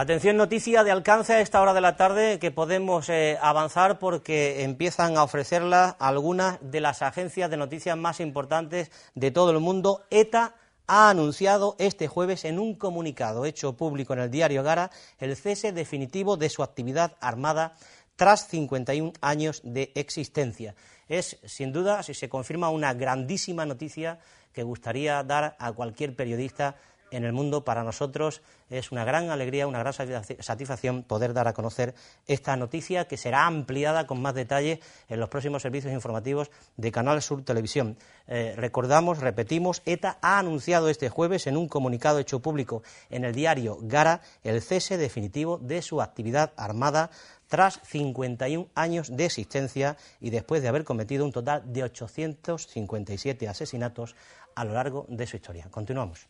Atención, noticia de alcance a esta hora de la tarde que podemos eh, avanzar porque empiezan a ofrecerla algunas de las agencias de noticias más importantes de todo el mundo. ETA ha anunciado este jueves en un comunicado hecho público en el diario Gara el cese definitivo de su actividad armada tras 51 años de existencia. Es, sin duda, si se confirma, una grandísima noticia que gustaría dar a cualquier periodista en el mundo. Para nosotros es una gran alegría, una gran satisfacción poder dar a conocer esta noticia que será ampliada con más detalle en los próximos servicios informativos de Canal Sur Televisión. Eh, recordamos, repetimos, ETA ha anunciado este jueves en un comunicado hecho público en el diario Gara el cese definitivo de su actividad armada tras 51 años de existencia y después de haber cometido un total de 857 asesinatos a lo largo de su historia. Continuamos.